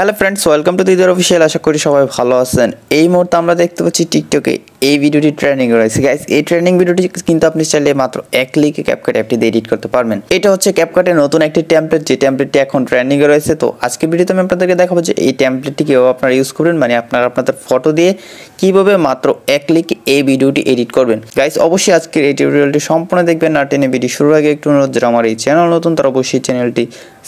hello friends welcome to Didar official আশা করি সবাই ভালো আছেন এই মুহূর্তে আমরা দেখতে পাচ্ছি টিকটকে এই ভিডিওটি ট্রেনিং রয়েছে গাইস এই ট্রেনিং ভিডিওটি কিন্তু আপনি চাইলে মাত্র এক ক্লিকে ক্যাপকাট দিয়ে এডিট করতে পারবেন এটা হচ্ছে ক্যাপকাটের নতুন একটি ট্যাম্পলেট যে ট্যাম্পলেটটি এখন ট্রেনিং রয়েছে তো আজকে ভিডিওতে আমি আপনাদেরকে দেখাবো যে এই ট্যাম্পলেটটি কীভাবে আপনারা ইউজ করবেন মানে আপনারা আপনাদের ফটো দিয়ে কীভাবে মাত্র এক ক্লিকে এই ভিডিওটি এডিট করবেন গাইস অবশ্যই আজকের এই টিউটোরিয়ালটি সম্পূর্ণ দেখবেন না টেনে ভিডিও শুরুর আগে একটু অনুরোধ যারা আমার এই চ্যানেল নতুন তারা অবশ্যই চ্যানেলটি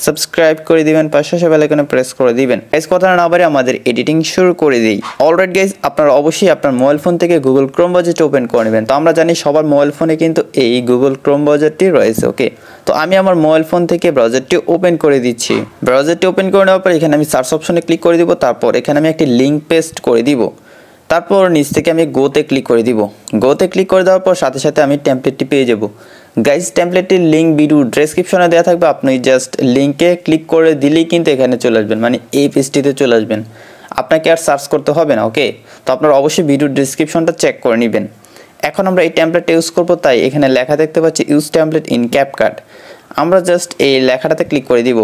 সাবস্ক্রাইব করে দিবেন পাশাপাশি সে বেলাইকনে প্রেস করে দিবেন গাইজ কথা না বারে আমাদের এডিটিং শুরু করে দিই অলরেড গাইজ আপনারা অবশ্যই আপনার মোবাইল ফোন থেকে গুগল ক্রোম বাজেট ওপেন করে নেবেন তো আমরা জানি সবার মোবাইল ফোনে কিন্তু এই গুগল ক্রোম বাজেটটি রয়েছে ওকে তো আমি আমার মোবাইল ফোন থেকে ব্রাউজারটি ওপেন করে দিচ্ছি ব্রাউজারটি ওপেন করে নেওয়ার পর এখানে আমি সার্চ অপশনে ক্লিক করে দিব তারপর এখানে আমি একটি লিঙ্ক পেস্ট করে দিব তারপর নিচ থেকে আমি গোতে ক্লিক করে দিব গোতে ক্লিক করে দেওয়ার পর সাথে সাথে আমি টেমপ্লেটটি পেয়ে যাব গাইস টেমপ্লেটটির লিঙ্ক বিডু ডেসক্রিপশনে দেওয়া থাকবে আপনি জাস্ট লিঙ্কে ক্লিক করে দিলেই কিন্তু এখানে চলে আসবেন মানে এই পেজটিতে চলে আসবেন আপনাকে আর সার্চ করতে হবে না ওকে তো আপনার অবশ্যই ভিডিও ডেসক্রিপশনটা চেক করে নেবেন এখন আমরা এই ট্যাম্পলেটটা ইউজ করবো তাই এখানে লেখা দেখতে পাচ্ছি use template in CapCut আমরা জাস্ট এই লেখাটাতে ক্লিক করে দিব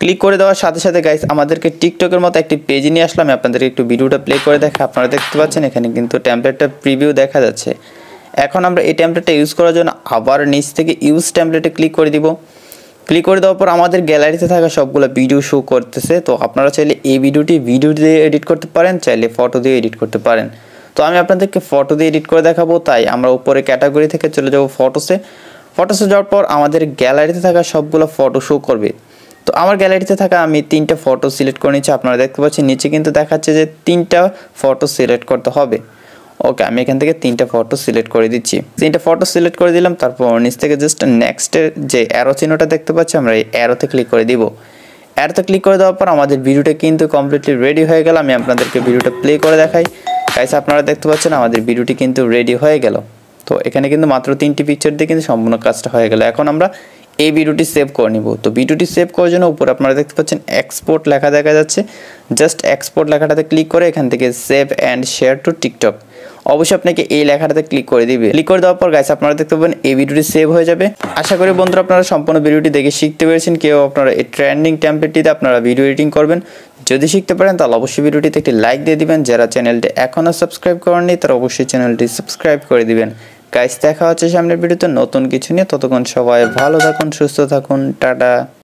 ক্লিক করে দেওয়ার সাথে সাথে গাইস আমাদেরকে টিকটকের মতো একটি পেজ নিয়ে আসলাম আপনাদেরকে একটু ভিডিওটা প্লে করে দেখে আপনারা দেখতে পাচ্ছেন এখানে কিন্তু ট্যাম্পলেটটা প্রিভিউ দেখা যাচ্ছে এখন আমরা এই ট্যাম্পলেটটা ইউজ করার জন্য আবার নিচ থেকে ইউজ ট্যাম্পলেটে ক্লিক করে দিব ক্লিক করে দেওয়ার পর আমাদের গ্যালারিতে থাকা সবগুলো ভিডিও শো করতেছে তো আপনারা চাইলে এই ভিডিওটি ভিডিও দিয়ে এডিট করতে পারেন চাইলে ফটো দিয়ে এডিট করতে পারেন তো আমি আপনাদেরকে ফটো দিয়ে এডিট করে দেখাবো তাই আমরা উপরে ক্যাটাগরি থেকে চলে যাব ফটোসে ফটোসে যাওয়ার পর আমাদের গ্যালারিতে থাকা সবগুলো ফটো শো করবে তো আমার গ্যালারিতে থাকা আমি তিনটা ফটো সিলেক্ট করে নিচ্ছি আপনারা দেখতে পাচ্ছেন নিচে কিন্তু দেখাচ্ছে যে তিনটা ফটো সিলেক্ট করতে হবে ওকে আমি এখান থেকে তিনটা ফটো সিলেক্ট করে দিচ্ছি তিনটা ফটো সিলেক্ট করে দিলাম তারপর নিচ থেকে জাস্ট নেক্সটের যে অ্যারো চিহ্নটা দেখতে পাচ্ছি আমরা এই অ্যারোতে ক্লিক করে দিব অ্যারোতে ক্লিক করে দেওয়ার পর আমাদের ভিডিওটা কিন্তু কমপ্লিটলি রেডি হয়ে গেল আমি আপনাদেরকে ভিডিওটা প্লে করে দেখাই গাইস আপনারা দেখতে পাচ্ছেন আমাদের ভিডিওটি কিন্তু রেডি হয়ে গেল তো এখানে কিন্তু মাত্র তিনটি পিকচার দিয়ে কিন্তু সম্পূর্ণ কাজটা হয়ে গেল এখন আমরা এই ভিডিওটি সেভ করে নিব তো ভিডিওটি সেভ করার জন্য উপরে আপনারা দেখতে পাচ্ছেন এক্সপোর্ট লেখা দেখা যাচ্ছে জাস্ট এক্সপোর্ট লেখাটাতে ক্লিক করে এখান থেকে save and share to TikTok অবশ্যই আপনাকে এই লেখাটাতে ক্লিক করে দিবে ক্লিক করে দেওয়ার পর গাইস আপনারা দেখতে পাবেন এই ভিডিওটি সেভ হয়ে যাবে আশা করি বন্ধুরা আপনারা সম্পূর্ণ ভিডিওটি দেখে শিখতে পেরেছেন কেউ আপনারা এই ট্রেন্ডিং ট্যাম্পলেটটিতে আপনারা ভিডিও এডিটিং করবেন যদি শিখতে পারেন তাহলে অবশ্যই ভিডিওটিতে একটি লাইক দিয়ে দিবেন যারা চ্যানেলটি এখনও সাবস্ক্রাইব করেননি তারা অবশ্যই চ্যানেলটি সাবস্ক্রাইব করে দিবেন গাইস দেখা হচ্ছে সামনের ভিডিওতে নতুন কিছু নিয়ে ততক্ষণ সবাই ভালো থাকুন সুস্থ থাকুন টাটা